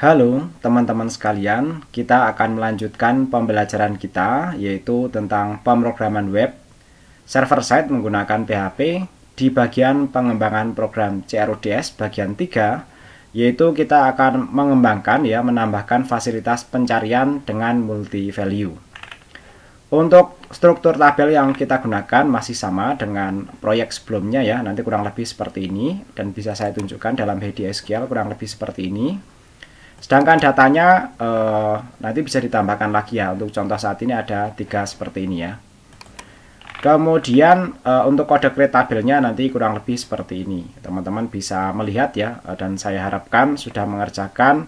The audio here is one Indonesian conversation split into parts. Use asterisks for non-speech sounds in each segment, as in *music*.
Halo teman-teman sekalian, kita akan melanjutkan pembelajaran kita yaitu tentang pemrograman web server side menggunakan PHP di bagian pengembangan program CRUDS bagian 3 yaitu kita akan mengembangkan ya menambahkan fasilitas pencarian dengan multi value. Untuk struktur tabel yang kita gunakan masih sama dengan proyek sebelumnya ya, nanti kurang lebih seperti ini dan bisa saya tunjukkan dalam HDSQL kurang lebih seperti ini. Sedangkan datanya eh, nanti bisa ditambahkan lagi ya. Untuk contoh saat ini ada tiga seperti ini ya. Kemudian eh, untuk kode create tabelnya nanti kurang lebih seperti ini. Teman-teman bisa melihat ya eh, dan saya harapkan sudah mengerjakan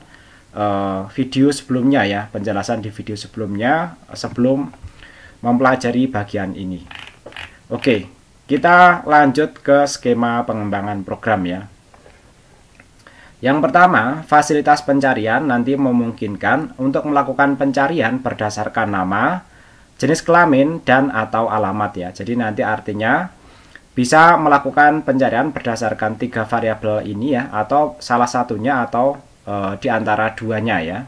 eh, video sebelumnya ya, penjelasan di video sebelumnya eh, sebelum mempelajari bagian ini. Oke, kita lanjut ke skema pengembangan program ya. Yang pertama, fasilitas pencarian nanti memungkinkan untuk melakukan pencarian berdasarkan nama, jenis kelamin, dan atau alamat ya. Jadi nanti artinya bisa melakukan pencarian berdasarkan tiga variabel ini ya, atau salah satunya atau e, di antara duanya ya.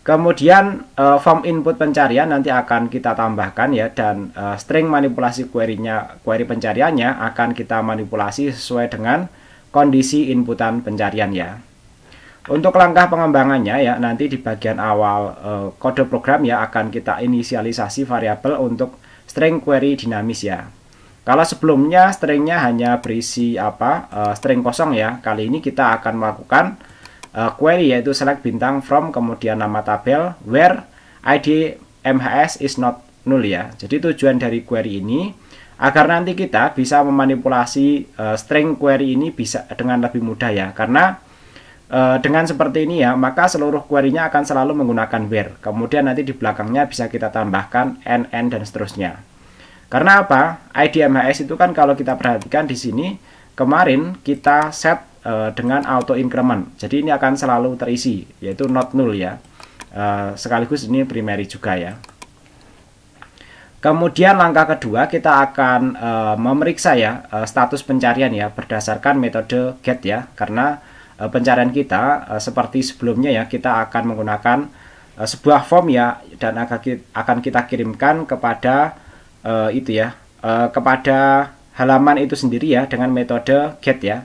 Kemudian e, form input pencarian nanti akan kita tambahkan ya dan e, string manipulasi query-nya, query pencariannya akan kita manipulasi sesuai dengan kondisi inputan pencarian ya. Untuk langkah pengembangannya ya nanti di bagian awal e, kode program ya akan kita inisialisasi variabel untuk string query dinamis ya. Kalau sebelumnya stringnya hanya berisi apa e, string kosong ya, kali ini kita akan melakukan e, query yaitu select bintang from kemudian nama tabel where id mhs is not null ya. Jadi tujuan dari query ini agar nanti kita bisa memanipulasi uh, string query ini bisa dengan lebih mudah ya karena uh, dengan seperti ini ya maka seluruh query-nya akan selalu menggunakan where kemudian nanti di belakangnya bisa kita tambahkan nn dan seterusnya karena apa idmhs itu kan kalau kita perhatikan di sini kemarin kita set uh, dengan auto increment jadi ini akan selalu terisi yaitu not null ya uh, sekaligus ini primary juga ya Kemudian langkah kedua kita akan uh, memeriksa ya uh, status pencarian ya berdasarkan metode get ya karena uh, pencarian kita uh, seperti sebelumnya ya kita akan menggunakan uh, sebuah form ya dan akan kita kirimkan kepada uh, itu ya uh, kepada halaman itu sendiri ya dengan metode get ya.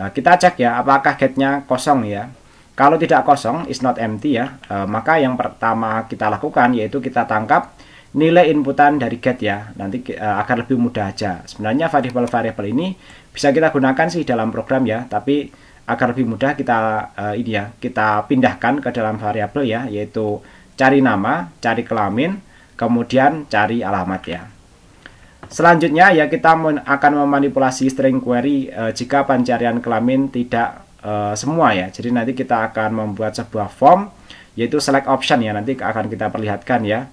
Uh, kita cek ya apakah getnya kosong ya. Kalau tidak kosong is not empty ya uh, maka yang pertama kita lakukan yaitu kita tangkap nilai inputan dari get ya nanti uh, eh, agar lebih mudah aja sebenarnya variabel-variabel ini bisa kita gunakan sih dalam program ya tapi agar lebih mudah kita uh, ini ya kita pindahkan ke dalam variabel ya yaitu cari nama cari kelamin kemudian cari alamat ya selanjutnya ya kita men akan memanipulasi string query uh, jika pencarian kelamin tidak uh, semua ya jadi nanti kita akan membuat sebuah form yaitu select option ya nanti akan kita perlihatkan ya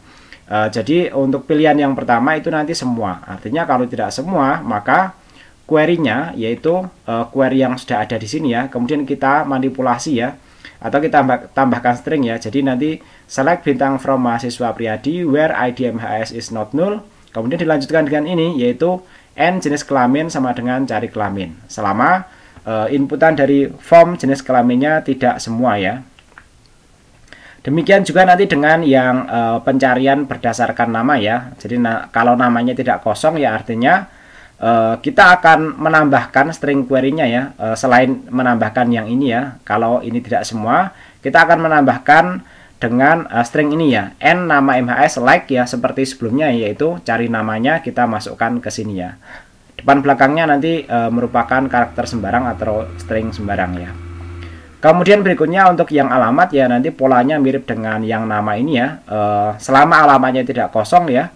Eh, jadi untuk pilihan yang pertama itu nanti semua. Artinya kalau tidak semua, maka query-nya yaitu uh, query yang sudah ada di sini ya. Kemudian kita manipulasi ya atau kita tambah, tambahkan string ya. Jadi nanti select bintang from mahasiswa Priyadi where ID MHS is not null. Kemudian dilanjutkan dengan ini yaitu n jenis kelamin sama dengan cari kelamin. Selama eh, inputan dari form jenis kelaminnya tidak semua ya. Demikian juga nanti dengan yang e, pencarian berdasarkan nama ya. Jadi na kalau namanya tidak kosong ya artinya e, kita akan menambahkan string query-nya ya. E, selain menambahkan yang ini ya. Kalau ini tidak semua, kita akan menambahkan dengan e, string ini ya. N nama MHS like ya seperti sebelumnya yaitu cari namanya kita masukkan ke sini ya. Depan belakangnya nanti e, merupakan karakter sembarang atau string sembarang ya. Kemudian berikutnya untuk yang alamat ya nanti polanya mirip dengan yang nama ini ya. Eh, selama alamatnya tidak kosong ya,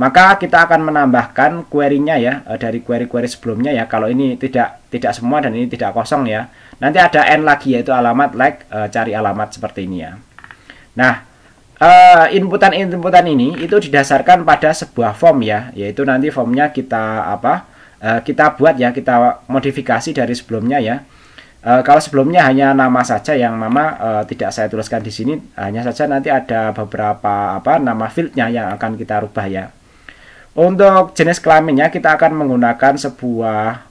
maka kita akan menambahkan query-nya ya eh, dari query-query sebelumnya ya. Kalau ini tidak tidak semua dan ini tidak kosong ya. Nanti ada n lagi yaitu alamat like eh, cari alamat seperti ini ya. Nah, inputan-inputan ini itu didasarkan pada sebuah form ya, yaitu nanti formnya kita apa? kita buat ya, kita modifikasi dari sebelumnya ya Eh, kalau sebelumnya hanya nama saja yang mama uh, eh, tidak saya tuliskan di sini, hanya saja nanti ada beberapa apa nama fieldnya yang akan kita rubah ya. Untuk jenis kelaminnya kita akan menggunakan sebuah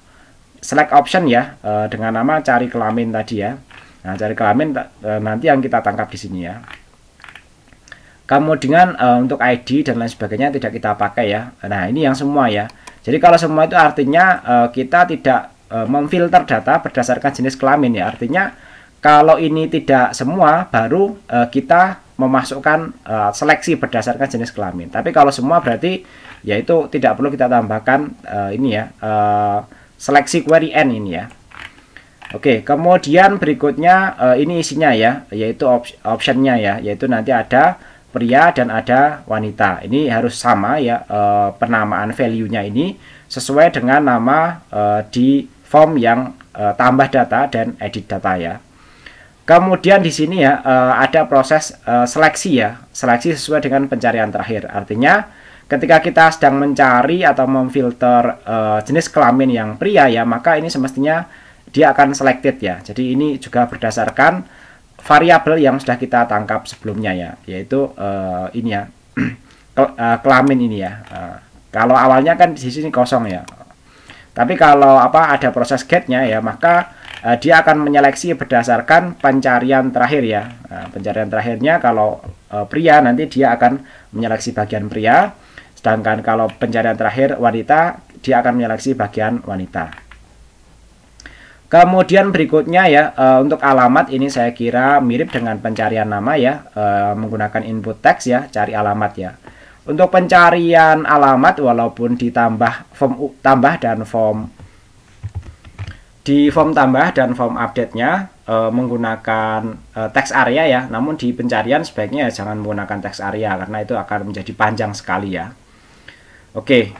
select option ya uh, dengan nama cari kelamin tadi ya. Nah cari kelamin nanti yang kita tangkap di sini ya. Kemudian untuk ID dan lain sebagainya tidak kita pakai ya. Nah ini yang semua ya. Jadi kalau semua itu artinya kita tidak Eh, memfilter data berdasarkan jenis kelamin ya. Artinya kalau ini tidak semua baru uh, kita memasukkan uh, seleksi berdasarkan jenis kelamin. Tapi kalau semua berarti yaitu tidak perlu kita tambahkan uh, ini ya uh, seleksi query n ini ya. Oke, kemudian berikutnya uh, ini isinya ya, yaitu op optionnya ya, yaitu nanti ada pria dan ada wanita. Ini harus sama ya uh, penamaan value-nya ini sesuai dengan nama uh, di form yang uh, tambah data dan edit data ya. Kemudian di sini ya uh, ada proses uh, seleksi ya, seleksi sesuai dengan pencarian terakhir. Artinya ketika kita sedang mencari atau memfilter uh, jenis kelamin yang pria ya, maka ini semestinya dia akan selected ya. Jadi ini juga berdasarkan variabel yang sudah kita tangkap sebelumnya ya, yaitu uh, ini ya, *clears throat* kelamin ini ya. kalau awalnya kan di sini kosong ya, tapi kalau apa ada proses gate-nya ya, maka uh, dia akan menyeleksi berdasarkan pencarian terakhir ya. Nah, pencarian terakhirnya kalau uh, pria nanti dia akan menyeleksi bagian pria, sedangkan kalau pencarian terakhir wanita dia akan menyeleksi bagian wanita. Kemudian berikutnya ya uh, untuk alamat ini saya kira mirip dengan pencarian nama ya uh, menggunakan input text ya cari alamat ya. Untuk pencarian alamat walaupun ditambah form tambah dan form di form tambah dan form update-nya e, menggunakan e, teks area ya. Namun di pencarian sebaiknya jangan menggunakan teks area karena itu akan menjadi panjang sekali ya. Oke.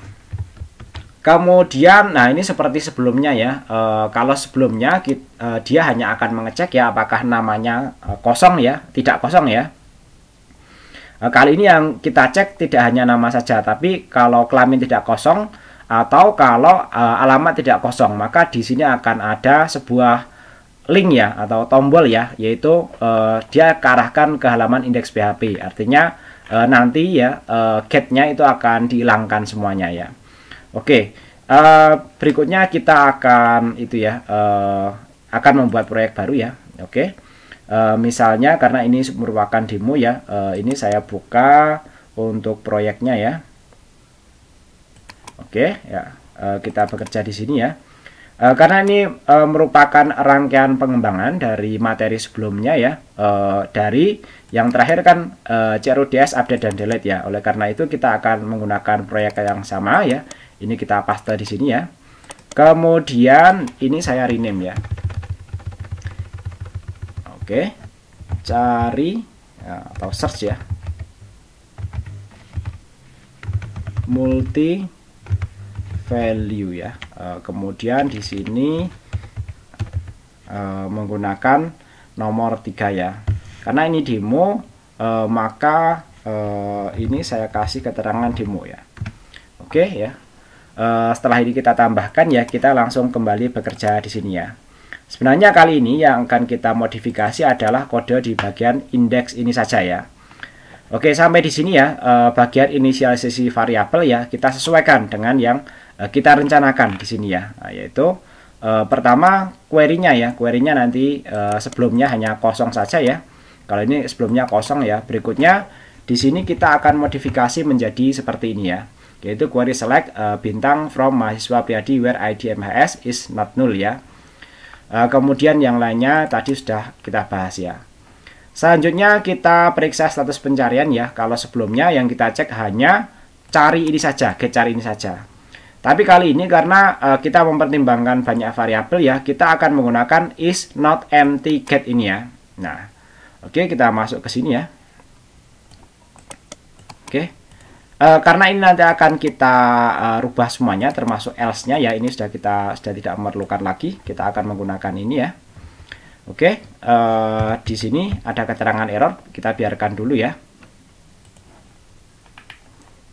Kemudian nah ini seperti sebelumnya ya. E, kalau sebelumnya kita, e, dia hanya akan mengecek ya apakah namanya kosong ya, tidak kosong ya. Eh, kali ini yang kita cek tidak hanya nama saja, tapi kalau kelamin tidak kosong atau kalau uh, alamat tidak kosong, maka di sini akan ada sebuah link ya atau tombol ya, yaitu uh, dia arahkan ke halaman indeks PHP. Artinya uh, nanti ya uh, nya itu akan dihilangkan semuanya ya. Oke, uh, berikutnya kita akan itu ya uh, akan membuat proyek baru ya. Oke. Eh, misalnya karena ini merupakan demo ya, uh, ini saya buka untuk proyeknya ya. Oke, okay, ya uh, kita bekerja di sini ya. Uh, karena ini uh, merupakan rangkaian pengembangan dari materi sebelumnya ya, uh, dari yang terakhir kan uh, CRUDS update dan delete ya. Oleh karena itu kita akan menggunakan proyek yang sama ya. Ini kita paste di sini ya. Kemudian ini saya rename ya. Oke, cari ya, atau search ya. Multi value ya. Eh, kemudian di sini eh, menggunakan nomor 3 ya. Karena ini demo, eh, maka ini saya kasih keterangan demo ya. Oke ya. Uh, setelah ini kita tambahkan ya, kita langsung kembali bekerja di sini ya. Sebenarnya kali ini yang akan kita modifikasi adalah kode di bagian indeks ini saja ya. Oke, sampai di sini ya eh, bagian inisialisasi variabel ya kita sesuaikan dengan yang eh, kita rencanakan di sini ya, nah, yaitu eh, pertama query-nya ya. Query-nya nanti sebelumnya hanya kosong saja ya. Kalau ini sebelumnya kosong ya. Berikutnya di sini kita akan modifikasi menjadi seperti ini ya yaitu query select bintang from mahasiswa Priadi where ID MHS is not null ya. Eh, kemudian yang lainnya tadi sudah kita bahas ya. Selanjutnya kita periksa status pencarian ya. Kalau sebelumnya yang kita cek hanya cari ini saja, get cari ini saja. Tapi kali ini karena uh, kita mempertimbangkan banyak variabel ya, kita akan menggunakan is not empty get ini ya. Nah, oke okay, kita masuk ke sini ya. Oke. Okay. Eh, karena ini nanti akan kita uh, rubah semuanya termasuk else-nya ya ini sudah kita sudah tidak memerlukan lagi kita akan menggunakan ini ya oke okay. uh, eh, di sini ada keterangan error kita biarkan dulu ya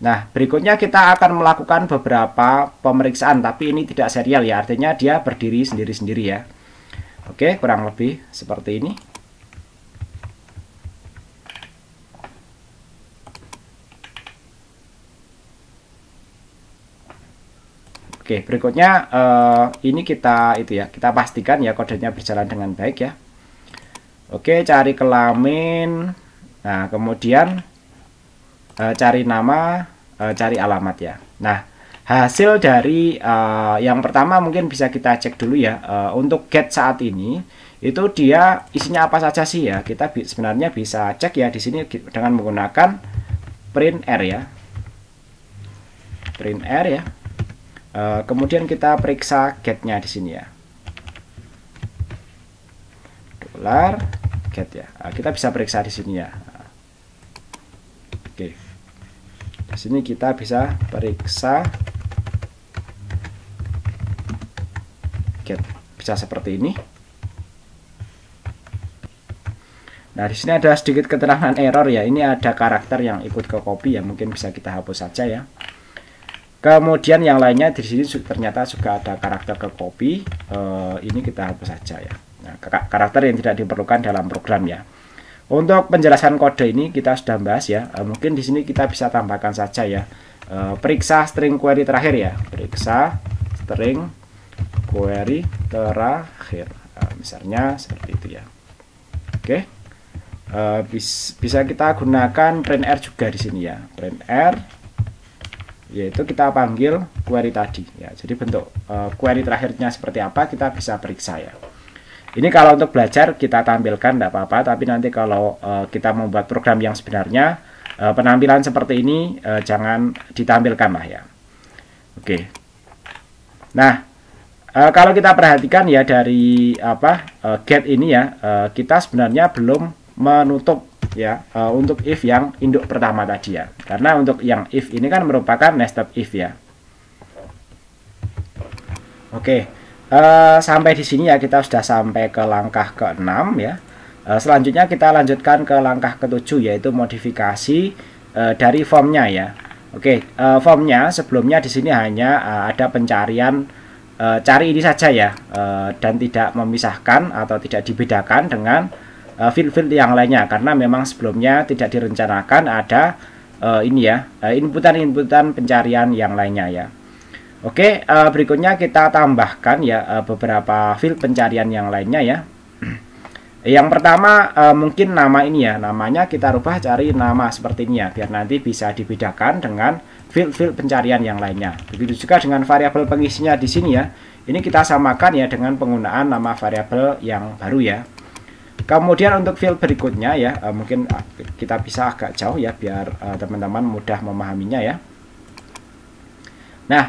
nah berikutnya kita akan melakukan beberapa pemeriksaan tapi ini tidak serial ya artinya dia berdiri sendiri-sendiri ya oke okay, kurang lebih seperti ini Oke, berikutnya uh, ini kita itu ya, kita pastikan ya kodenya berjalan dengan baik ya. Oke, cari kelamin. Nah, kemudian uh, cari nama, uh, cari alamat ya. Nah, hasil dari uh, yang pertama mungkin bisa kita cek dulu ya. Uh, untuk get saat ini itu dia isinya apa saja sih ya? Kita bi sebenarnya bisa cek ya di sini dengan menggunakan print r ya. Print r ya Eh, kemudian kita periksa getnya di sini ya. Dolar get ya. Uh, kita bisa periksa di sini ya. Oke. Okay. Di sini kita bisa periksa get bisa seperti ini. Nah, di sini ada sedikit keterangan error ya. Ini ada karakter yang ikut ke copy ya. Mungkin bisa kita hapus saja ya. Kemudian yang lainnya di sini ternyata juga ada karakter ke copy. Uh, eh, ini kita hapus saja ya. Nah, karakter yang tidak diperlukan dalam program ya. Untuk penjelasan kode ini kita sudah bahas ya. Uh, mungkin di sini kita bisa tambahkan saja ya. Uh, periksa string query terakhir ya. Periksa string query terakhir. Uh, misalnya seperti itu ya. Oke. Okay. bis, bisa kita gunakan print r juga di sini ya. Print r yaitu kita panggil query tadi ya jadi bentuk uh, query terakhirnya seperti apa kita bisa periksa ya ini kalau untuk belajar kita tampilkan tidak apa-apa tapi nanti kalau uh, kita membuat program yang sebenarnya uh, penampilan seperti ini uh, jangan ditampilkan lah ya oke okay. nah uh, kalau kita perhatikan ya dari apa uh, get ini ya uh, kita sebenarnya belum menutup ya uh, untuk if yang induk pertama tadi ya karena untuk yang if ini kan merupakan nested if ya oke okay. uh, eh, sampai di sini ya kita sudah sampai ke langkah ke-6 ya uh, selanjutnya kita lanjutkan ke langkah ke-7 yaitu modifikasi uh, dari formnya ya oke okay. uh, formnya sebelumnya di sini hanya uh, ada pencarian uh, cari ini saja ya uh, dan tidak memisahkan atau tidak dibedakan dengan Eh, field-field yang lainnya karena memang sebelumnya tidak direncanakan ada uh, ini ya eh, inputan-inputan pencarian yang lainnya ya Oke uh, berikutnya kita tambahkan ya uh, beberapa field pencarian yang lainnya ya *clears throat* yang pertama uh, mungkin nama ini ya namanya kita rubah cari nama seperti ini ya biar nanti bisa dibedakan dengan field-field pencarian yang lainnya begitu juga dengan variabel pengisinya di sini ya ini kita samakan ya dengan penggunaan nama variabel yang baru ya Kemudian untuk field berikutnya ya, uh, mungkin eh, kita bisa agak jauh ya biar eh, teman-teman uh, mudah memahaminya ya. Nah,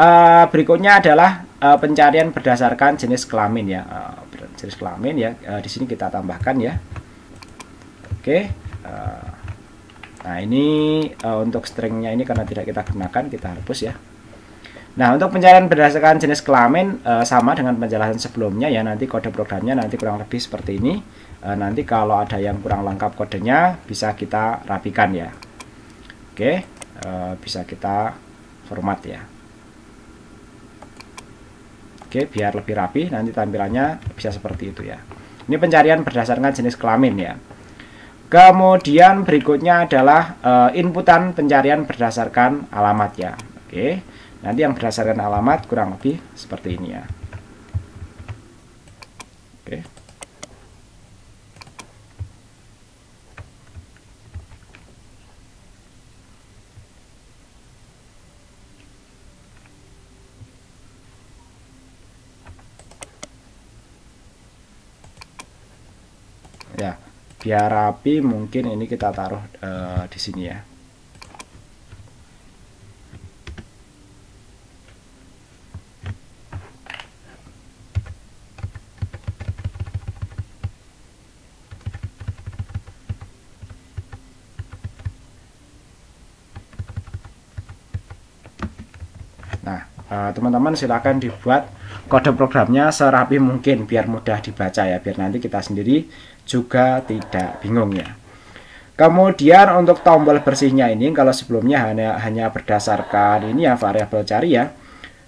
uh, berikutnya adalah uh, pencarian berdasarkan jenis kelamin ya. Uh, jenis kelamin ya. Uh, di sini kita tambahkan ya. Oke. Okay. Uh, nah, ini uh, untuk stringnya ini karena tidak kita gunakan kita hapus ya. Nah, untuk pencarian berdasarkan jenis kelamin e, sama dengan penjelasan sebelumnya ya. Nanti kode programnya nanti kurang lebih seperti ini. E, nanti kalau ada yang kurang lengkap kodenya bisa kita rapikan ya. Oke, e, bisa kita format ya. Oke, biar lebih rapi nanti tampilannya bisa seperti itu ya. Ini pencarian berdasarkan jenis kelamin ya. Kemudian berikutnya adalah e, inputan pencarian berdasarkan alamat ya. Oke. Nanti yang berdasarkan alamat kurang lebih seperti ini ya. Oke. Ya, biar rapi mungkin ini kita taruh uh, di sini ya. teman-teman silahkan dibuat kode programnya serapi mungkin biar mudah dibaca ya biar nanti kita sendiri juga tidak bingung ya kemudian untuk tombol bersihnya ini kalau sebelumnya hanya hanya berdasarkan ini ya variabel cari ya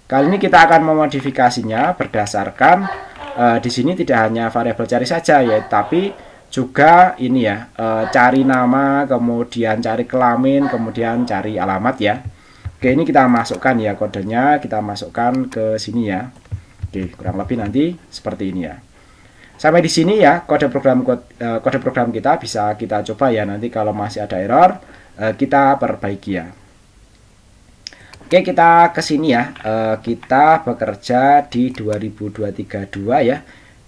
kali ini kita akan memodifikasinya berdasarkan eh, di sini tidak hanya variabel cari saja ya tapi juga ini ya e, cari nama kemudian cari kelamin kemudian cari alamat ya Oke, ini kita masukkan ya kodenya, kita masukkan ke sini ya. Oke, kurang lebih nanti seperti ini ya. Sampai di sini ya, kode program kode, eh, kode program kita bisa kita coba ya nanti kalau masih ada error eh, kita perbaiki ya. Oke, kita ke sini ya. Eh, kita bekerja di 20232 ya.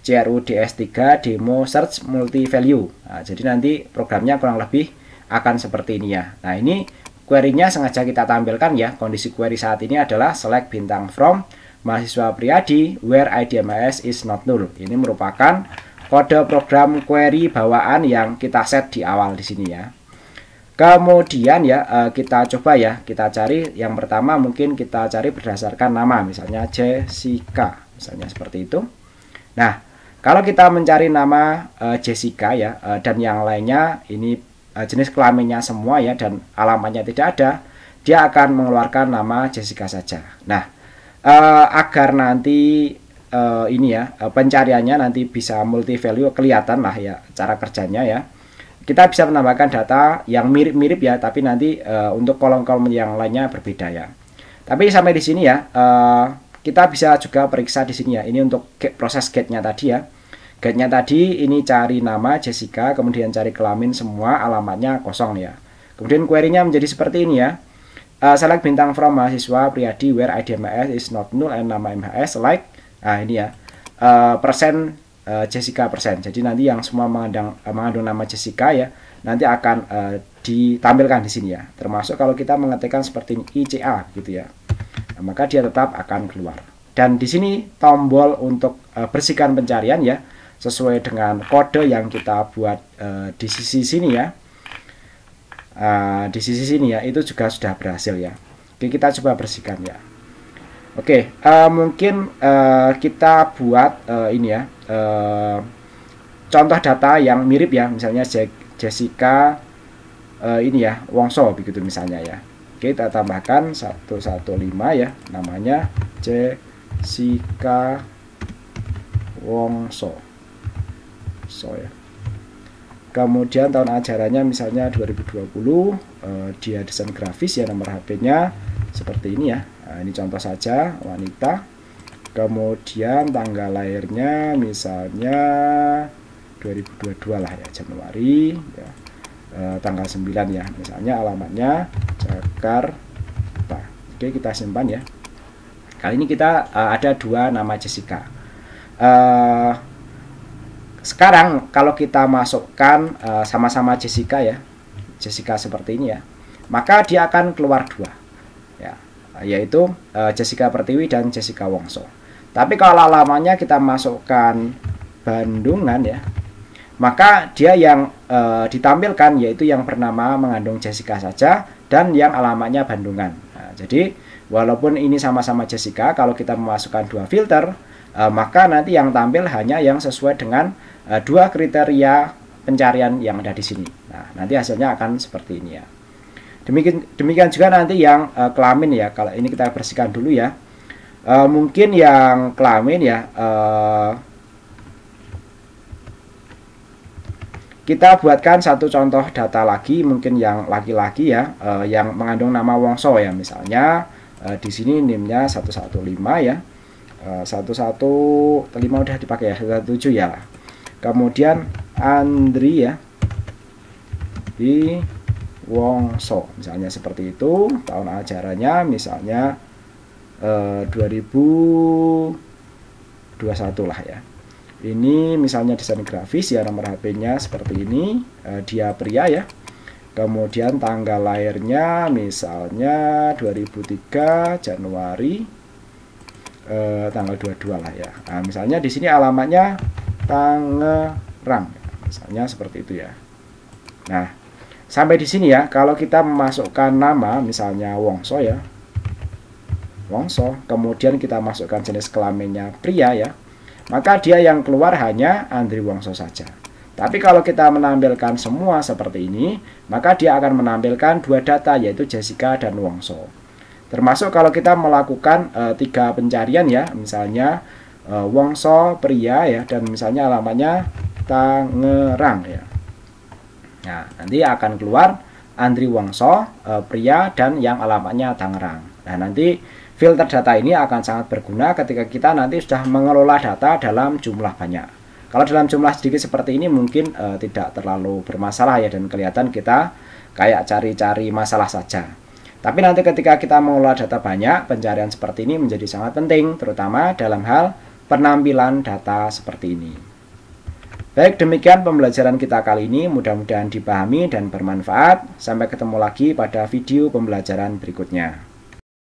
CRUDS3 demo search multi value. Nah, jadi nanti programnya kurang lebih akan seperti ini ya. Nah, ini Querynya sengaja kita tampilkan ya, kondisi query saat ini adalah select bintang from mahasiswa Priadi where IDMS is not null. Ini merupakan kode program query bawaan yang kita set di awal di sini ya. Kemudian ya eh, kita coba ya, kita cari yang pertama mungkin kita cari berdasarkan nama misalnya Jessica, misalnya seperti itu. Nah, kalau kita mencari nama eh, Jessica ya eh, dan yang lainnya ini Eh, jenis kelaminnya semua ya dan alamannya tidak ada, dia akan mengeluarkan nama Jessica saja. Nah, uh, agar nanti uh, ini ya pencariannya nanti bisa multi value kelihatan lah ya cara kerjanya ya. Kita bisa menambahkan data yang mirip-mirip ya, tapi nanti uh, untuk kolom-kolom yang lainnya berbeda ya. Tapi sampai di sini ya, uh, kita bisa juga periksa di sini ya. Ini untuk proses gate nya tadi ya guide-nya tadi ini cari nama Jessica, kemudian cari kelamin semua, alamatnya kosong ya. Kemudian query-nya menjadi seperti ini ya. Uh, select bintang from mahasiswa Priyadi where ID MHS is not null and nama MHS like Nah ini ya. Uh, persen uh, Jessica persen. Jadi nanti yang semua mengandung uh, mengandung nama Jessica ya nanti akan uh, ditampilkan di sini ya. Termasuk kalau kita mengetikkan seperti ini, ICA gitu ya. Nah, maka dia tetap akan keluar. Dan di sini tombol untuk uh, bersihkan pencarian ya sesuai dengan kode yang kita buat uh, di sisi sini ya uh, di sisi sini ya itu juga sudah berhasil ya Oke kita coba bersihkan ya Oke uh, mungkin uh, kita buat uh, ini ya uh, contoh data yang mirip ya misalnya Jessica uh, ini ya Wongso begitu misalnya ya Oke kita tambahkan 115 ya namanya Jessica Wongso so ya kemudian tahun ajarannya misalnya 2020 uh, eh, dia desain grafis ya nomor HP-nya seperti ini ya nah, ini contoh saja wanita kemudian tanggal lahirnya misalnya 2022 lah ya Januari ya uh, tanggal 9 ya misalnya alamatnya Jakarta oke kita simpan ya kali ini kita uh, ada dua nama Jessica uh, sekarang kalau kita masukkan eh, sama-sama uh, Jessica ya, Jessica seperti ini ya, maka dia akan keluar dua, ya, yaitu uh, Jessica Pertiwi dan Jessica Wongso. Tapi kalau lamanya kita masukkan Bandungan ya, maka dia yang uh, ditampilkan yaitu yang bernama mengandung Jessica saja dan yang alamatnya Bandungan. Nah, jadi walaupun ini sama-sama Jessica, kalau kita memasukkan dua filter, uh, maka nanti yang tampil hanya yang sesuai dengan uh, dua kriteria pencarian yang ada di sini. Nah, nanti hasilnya akan seperti ini ya. Demikian demikian juga nanti yang uh, kelamin ya. Kalau ini kita bersihkan dulu ya. Uh, mungkin yang kelamin ya uh, kita buatkan satu contoh data lagi mungkin yang laki-laki ya uh, yang mengandung nama wongso ya misalnya uh, di sini nimnya 115 ya uh, 115 udah dipakai ya 17 ya kemudian Andri ya di Wongso misalnya seperti itu tahun ajarannya misalnya eh, 2021 lah ya ini misalnya desain grafis ya nomor HP-nya seperti ini eh, dia pria ya kemudian tanggal lahirnya misalnya 2003 Januari eh, tanggal 22 lah ya nah, misalnya di sini alamatnya Tangerang misalnya seperti itu ya nah sampai di sini ya kalau kita memasukkan nama misalnya Wongso ya Wongso kemudian kita masukkan jenis kelaminnya pria ya maka dia yang keluar hanya Andri Wongso saja tapi kalau kita menampilkan semua seperti ini, maka dia akan menampilkan dua data yaitu Jessica dan Wongso. Termasuk kalau kita melakukan e, tiga pencarian ya, misalnya Eh, Wongso pria ya dan misalnya alamatnya Tangerang ya. Nah, nanti akan keluar Andri Wongso eh, pria dan yang alamatnya Tangerang. Nah, nanti filter data ini akan sangat berguna ketika kita nanti sudah mengelola data dalam jumlah banyak. Kalau dalam jumlah sedikit seperti ini mungkin uh, tidak terlalu bermasalah ya dan kelihatan kita kayak cari-cari masalah saja. Tapi nanti ketika kita mengelola data banyak, pencarian seperti ini menjadi sangat penting, terutama dalam hal penampilan data seperti ini. Baik, demikian pembelajaran kita kali ini. Mudah-mudahan dipahami dan bermanfaat. Sampai ketemu lagi pada video pembelajaran berikutnya.